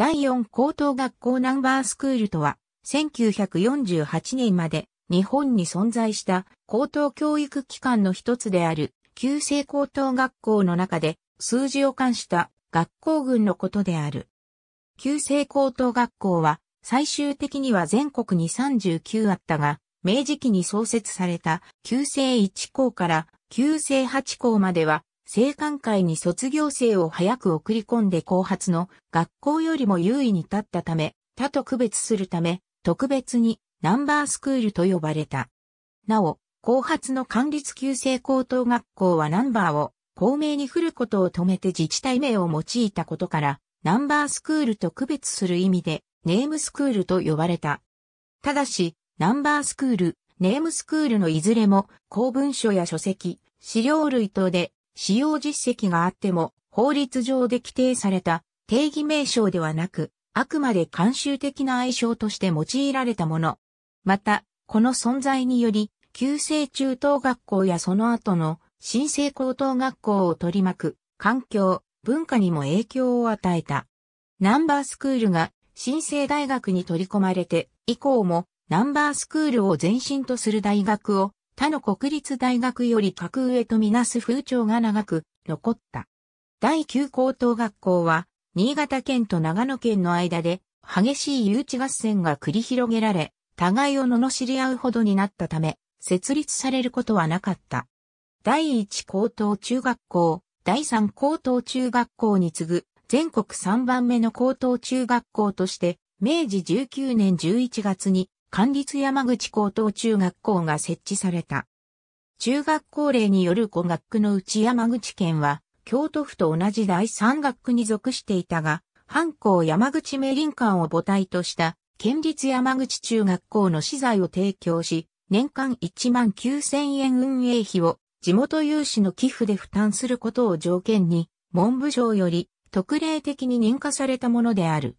第4高等学校ナンバースクールとは、1948年まで日本に存在した高等教育機関の一つである、旧制高等学校の中で数字を冠した学校群のことである。旧制高等学校は、最終的には全国に39あったが、明治期に創設された旧制1校から旧制8校までは生官会に卒業生を早く送り込んで後発の学校よりも優位に立ったため、他と区別するため、特別にナンバースクールと呼ばれた。なお、後発の管立旧制高等学校はナンバーを公明に振ることを止めて自治体名を用いたことから、ナンバースクールと区別する意味で、ネームスクールと呼ばれた。ただし、ナンバースクール、ネームスクールのいずれも、公文書や書籍、資料類等で使用実績があっても、法律上で規定された定義名称ではなく、あくまで慣習的な愛称として用いられたもの。また、この存在により、旧制中等学校やその後の新制高等学校を取り巻く環境、文化にも影響を与えた。ナンバースクールが新生大学に取り込まれて以降もナンバースクールを前身とする大学を他の国立大学より格上とみなす風潮が長く残った。第9高等学校は、新潟県と長野県の間で激しい誘致合戦が繰り広げられ、互いを罵り合うほどになったため、設立されることはなかった。第1高等中学校、第3高等中学校に次ぐ全国3番目の高等中学校として、明治19年11月に管立山口高等中学校が設置された。中学校令による5学区のうち山口県は、京都府と同じ第3学区に属していたが、藩校山口名林館を母体とした県立山口中学校の資材を提供し、年間1万9000円運営費を地元有志の寄付で負担することを条件に、文部省より特例的に認可されたものである。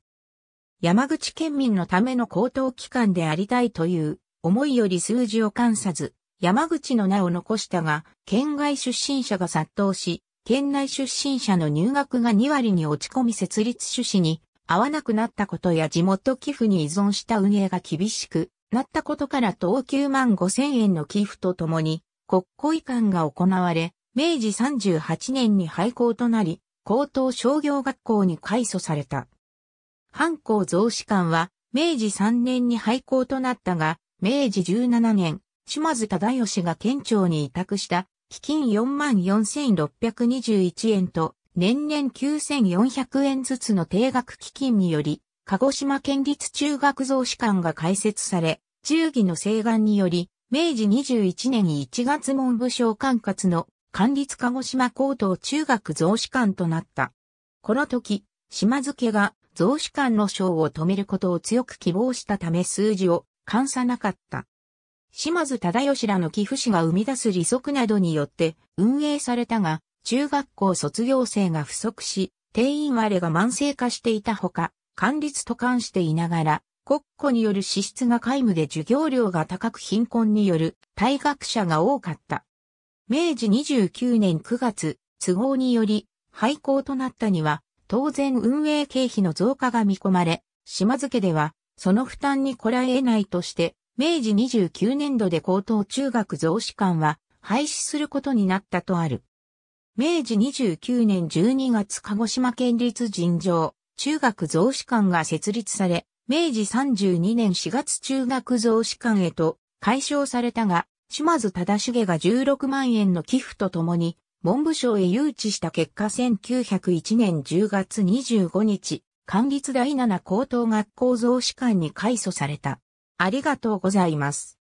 山口県民のための高等機関でありたいという思いより数字を関さず、山口の名を残したが、県外出身者が殺到し、県内出身者の入学が2割に落ち込み設立趣旨に合わなくなったことや地元寄付に依存した運営が厳しくなったことから等級万5千円の寄付とともに国庫移管が行われ、明治38年に廃校となり、高等商業学校に改祖された。藩校増士館は、明治3年に廃校となったが、明治17年、島津忠義が県庁に委託した、基金44,621円と、年々9,400円ずつの定額基金により、鹿児島県立中学増士館が開設され、忠義の請願により、明治21年1月文部省管轄の管立鹿児島高等中学増士館となった。この時、島津家が増資官の賞を止めることを強く希望したため数字を換さなかった。島津忠義らの寄付士が生み出す利息などによって運営されたが、中学校卒業生が不足し、定員割れが慢性化していたほか、管理と関していながら、国庫による支出が皆無で授業料が高く貧困による退学者が多かった。明治29年9月、都合により廃校となったには、当然運営経費の増加が見込まれ、島津家では、その負担にこらえないとして、明治29年度で高等中学増資館は廃止することになったとある。明治29年12月鹿児島県立尋常中学増資館が設立され、明治32年4月中学増資館へと解消されたが、島津忠重が16万円の寄付とともに文部省へ誘致した結果1901年10月25日、官立第7高等学校増資官に改組された。ありがとうございます。